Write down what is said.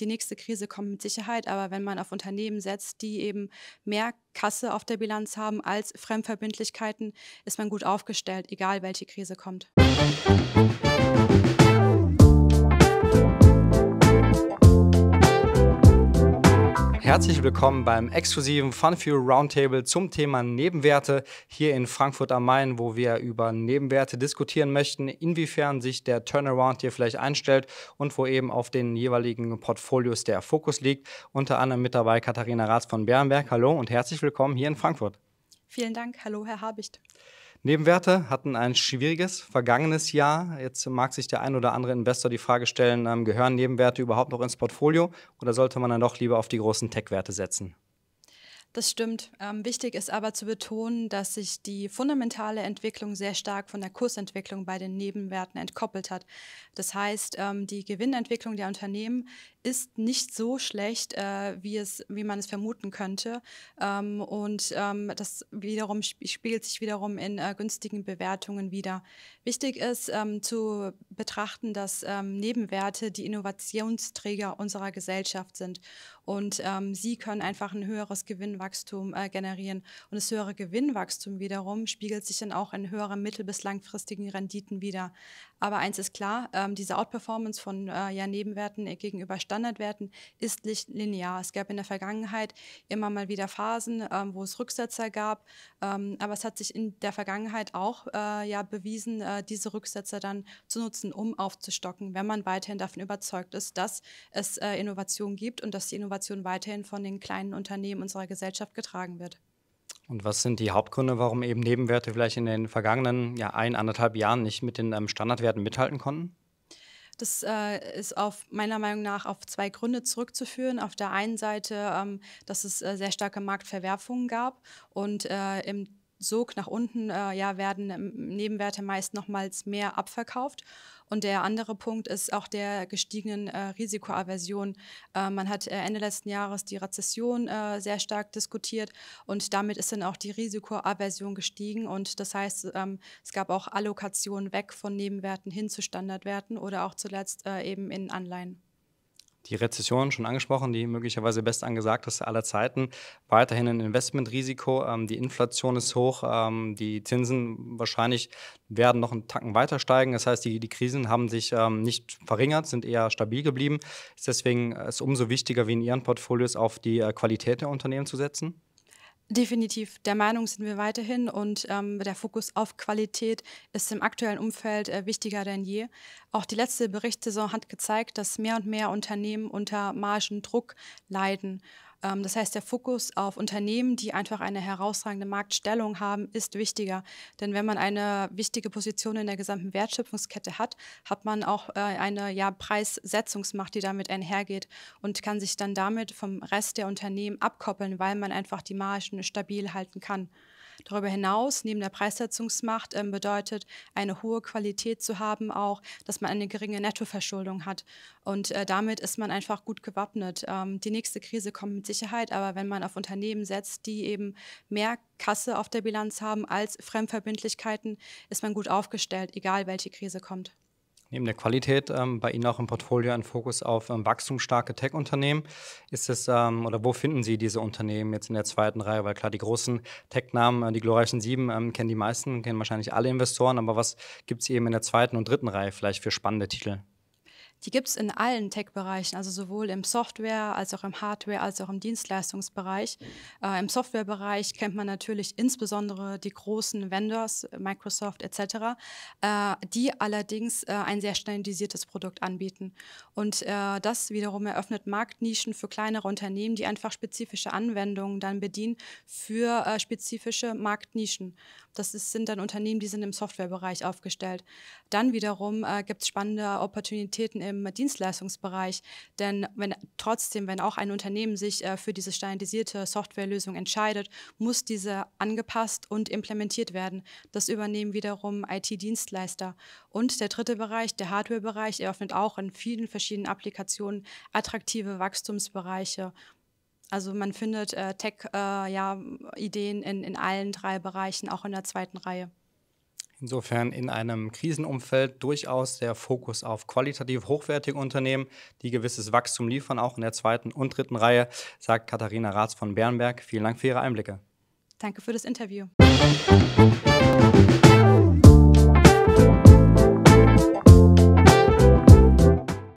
die nächste Krise kommt mit Sicherheit, aber wenn man auf Unternehmen setzt, die eben mehr Kasse auf der Bilanz haben als Fremdverbindlichkeiten, ist man gut aufgestellt, egal welche Krise kommt. Musik Herzlich willkommen beim exklusiven Funfuel Roundtable zum Thema Nebenwerte hier in Frankfurt am Main, wo wir über Nebenwerte diskutieren möchten, inwiefern sich der Turnaround hier vielleicht einstellt und wo eben auf den jeweiligen Portfolios der Fokus liegt. Unter anderem mit dabei Katharina Ratz von Bärenberg. Hallo und herzlich willkommen hier in Frankfurt. Vielen Dank. Hallo, Herr Habicht. Nebenwerte hatten ein schwieriges vergangenes Jahr. Jetzt mag sich der ein oder andere Investor die Frage stellen, ähm, gehören Nebenwerte überhaupt noch ins Portfolio oder sollte man dann doch lieber auf die großen Tech-Werte setzen? Das stimmt. Ähm, wichtig ist aber zu betonen, dass sich die fundamentale Entwicklung sehr stark von der Kursentwicklung bei den Nebenwerten entkoppelt hat. Das heißt, ähm, die Gewinnentwicklung der Unternehmen ist nicht so schlecht, äh, wie, es, wie man es vermuten könnte. Ähm, und ähm, das wiederum spiegelt sich wiederum in äh, günstigen Bewertungen wieder. Wichtig ist ähm, zu betrachten, dass ähm, Nebenwerte die Innovationsträger unserer Gesellschaft sind. Und sie können einfach ein höheres Gewinn Margenwachstum äh, generieren. Und das höhere Gewinnwachstum wiederum spiegelt sich dann auch in höheren mittel- bis langfristigen Renditen wieder. Aber eins ist klar, ähm, diese Outperformance von äh, ja, Nebenwerten äh, gegenüber Standardwerten ist nicht linear. Es gab in der Vergangenheit immer mal wieder Phasen, ähm, wo es Rücksetzer gab. Ähm, aber es hat sich in der Vergangenheit auch äh, ja, bewiesen, äh, diese Rücksetzer dann zu nutzen, um aufzustocken, wenn man weiterhin davon überzeugt ist, dass es äh, Innovation gibt und dass die Innovation weiterhin von den kleinen Unternehmen unserer Gesellschaft Gesellschaft getragen wird. Und was sind die Hauptgründe, warum eben Nebenwerte vielleicht in den vergangenen ja, ein, anderthalb Jahren nicht mit den ähm, Standardwerten mithalten konnten? Das äh, ist auf meiner Meinung nach auf zwei Gründe zurückzuführen. Auf der einen Seite, ähm, dass es äh, sehr starke Marktverwerfungen gab und äh, im Sog nach unten äh, ja, werden ähm, Nebenwerte meist nochmals mehr abverkauft. Und der andere Punkt ist auch der gestiegenen äh, Risikoaversion. Äh, man hat äh, Ende letzten Jahres die Rezession äh, sehr stark diskutiert und damit ist dann auch die Risikoaversion gestiegen. Und das heißt, ähm, es gab auch Allokationen weg von Nebenwerten hin zu Standardwerten oder auch zuletzt äh, eben in Anleihen die Rezession schon angesprochen, die möglicherweise best angesagt ist aller Zeiten. Weiterhin ein Investmentrisiko. Ähm, die Inflation ist hoch. Ähm, die Zinsen wahrscheinlich werden noch einen Tacken weiter steigen. Das heißt, die, die Krisen haben sich ähm, nicht verringert, sind eher stabil geblieben. Ist deswegen es äh, umso wichtiger, wie in Ihren Portfolios auf die äh, Qualität der Unternehmen zu setzen? Definitiv, der Meinung sind wir weiterhin und ähm, der Fokus auf Qualität ist im aktuellen Umfeld äh, wichtiger denn je. Auch die letzte Berichtssaison hat gezeigt, dass mehr und mehr Unternehmen unter Margendruck leiden. Ähm, das heißt, der Fokus auf Unternehmen, die einfach eine herausragende Marktstellung haben, ist wichtiger. Denn wenn man eine wichtige Position in der gesamten Wertschöpfungskette hat, hat man auch äh, eine ja, Preissetzungsmacht, die damit einhergeht und kann sich dann damit vom Rest der Unternehmen abkoppeln, weil man einfach die Margen stabil halten kann. Darüber hinaus, neben der Preissetzungsmacht, ähm, bedeutet eine hohe Qualität zu haben auch, dass man eine geringe Nettoverschuldung hat. Und äh, damit ist man einfach gut gewappnet. Ähm, die nächste Krise kommt mit Sicherheit, aber wenn man auf Unternehmen setzt, die eben mehr Kasse auf der Bilanz haben als Fremdverbindlichkeiten, ist man gut aufgestellt, egal welche Krise kommt neben der Qualität ähm, bei Ihnen auch im Portfolio ein Fokus auf ähm, wachstumsstarke Tech-Unternehmen. Ist es ähm, oder wo finden Sie diese Unternehmen jetzt in der zweiten Reihe? Weil klar, die großen Tech-Namen, äh, die glorreichen sieben, ähm, kennen die meisten, kennen wahrscheinlich alle Investoren. Aber was gibt es eben in der zweiten und dritten Reihe vielleicht für spannende Titel? die gibt es in allen Tech-Bereichen, also sowohl im Software als auch im Hardware als auch im Dienstleistungsbereich. Äh, Im Softwarebereich kennt man natürlich insbesondere die großen Vendors, Microsoft etc., äh, die allerdings äh, ein sehr standardisiertes Produkt anbieten. Und äh, das wiederum eröffnet Marktnischen für kleinere Unternehmen, die einfach spezifische Anwendungen dann bedienen für äh, spezifische Marktnischen. Das ist, sind dann Unternehmen, die sind im Softwarebereich aufgestellt. Dann wiederum äh, gibt es spannende Opportunitäten im Dienstleistungsbereich. Denn wenn trotzdem, wenn auch ein Unternehmen sich äh, für diese standardisierte Softwarelösung entscheidet, muss diese angepasst und implementiert werden. Das übernehmen wiederum IT-Dienstleister. Und der dritte Bereich, der Hardware-Bereich, eröffnet auch in vielen verschiedenen Applikationen attraktive Wachstumsbereiche. Also man findet äh, Tech-Ideen äh, ja, in, in allen drei Bereichen, auch in der zweiten Reihe. Insofern in einem Krisenumfeld durchaus der Fokus auf qualitativ hochwertige Unternehmen, die gewisses Wachstum liefern, auch in der zweiten und dritten Reihe, sagt Katharina Raths von Bernberg. Vielen Dank für Ihre Einblicke. Danke für das Interview.